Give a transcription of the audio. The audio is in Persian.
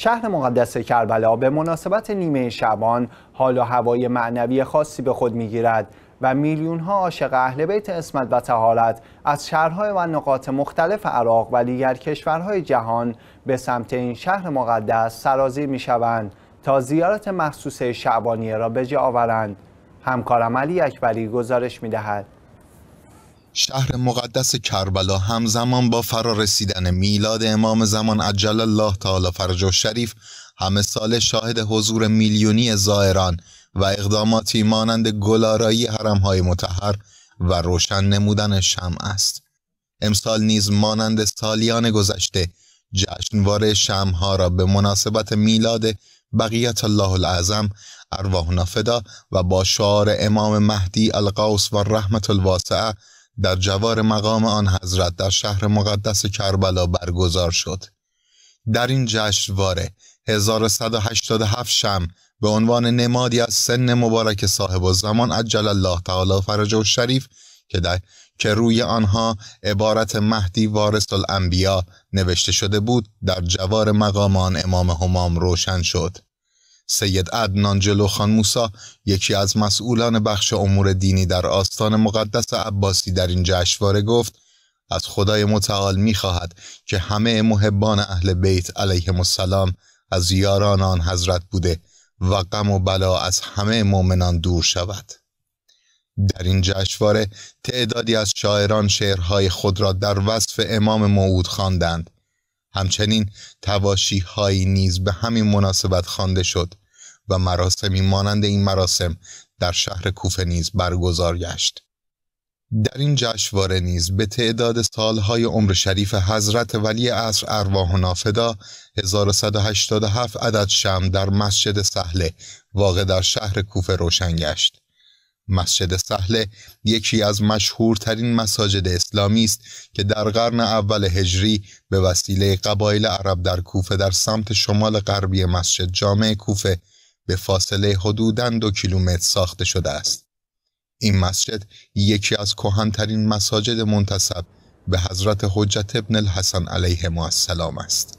شهر مقدس کربلا به مناسبت نیمه شبان حال و هوای معنوی خاصی به خود میگیرد و میلیون ها عاشق اهل بیت اسمت و تهارت از شهرهای و نقاط مختلف عراق و دیگر کشورهای جهان به سمت این شهر مقدس سرازیر میشوند تا زیارت مخصوص شعبانیه را به آورند همکارم علی اکبری گزارش می شهر مقدس کربلا همزمان با فرا رسیدن میلاد امام زمان عجل الله تعالی فرج و شریف همه سال شاهد حضور میلیونی زائران و اقداماتی مانند گلارایی حرمهای متحر و روشن نمودن شمع است امسال نیز مانند سالیان گذشته جشنواره ها را به مناسبت میلاد بقیت الله العظم ارواحنا فدا و با شعار امام مهدی القاس و رحمت الواسعه در جوار مقام آن حضرت در شهر مقدس کربلا برگزار شد. در این جشنواره 1187 شم به عنوان نمادی از سن مبارک صاحب و زمان عجل الله تعالی فرج و شریف که, در... که روی آنها عبارت مهدی وارث الانبیا نوشته شده بود در جوار مقام آن امام همام روشن شد. سید عدنان خان موسا یکی از مسئولان بخش امور دینی در آستان مقدس عباسی در این جشنواره گفت از خدای متعال میخواهد که همه محبان اهل بیت علیه السلام از یاران آن حضرت بوده و غم و بلا از همه مؤمنان دور شود در این جشنواره تعدادی از شاعران شعرهای خود را در وصف امام موعود خواندند همچنین تواشی هایی نیز به همین مناسبت خوانده شد و مراسمی مانند این مراسم در شهر کوفه نیز برگزار گشت در این جشنواره نیز به تعداد سالهای عمر شریف حضرت ولی عصر ارواح و نافدا 1187 عدد شم در مسجد سهله واقع در شهر کوفه روشن گشت مسجد سهله یکی از مشهورترین مساجد اسلامی است که در قرن اول هجری به وسیله قبایل عرب در کوفه در سمت شمال غربی مسجد جامع کوفه به فاصله حدوداً دو کیلومتر ساخته شده است. این مسجد یکی از کهنترین مساجد منتصب به حضرت حجت ابن الحسن علیه السلام است.